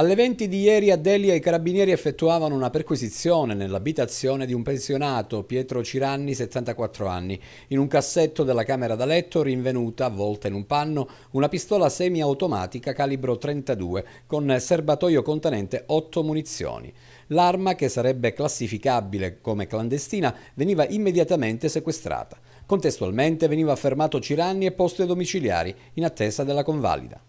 Alle 20 di ieri a Delia i carabinieri effettuavano una perquisizione nell'abitazione di un pensionato, Pietro Ciranni, 74 anni. In un cassetto della camera da letto, rinvenuta, avvolta in un panno, una pistola semiautomatica calibro 32 con serbatoio contenente 8 munizioni. L'arma, che sarebbe classificabile come clandestina, veniva immediatamente sequestrata. Contestualmente veniva fermato Ciranni e posto ai domiciliari in attesa della convalida.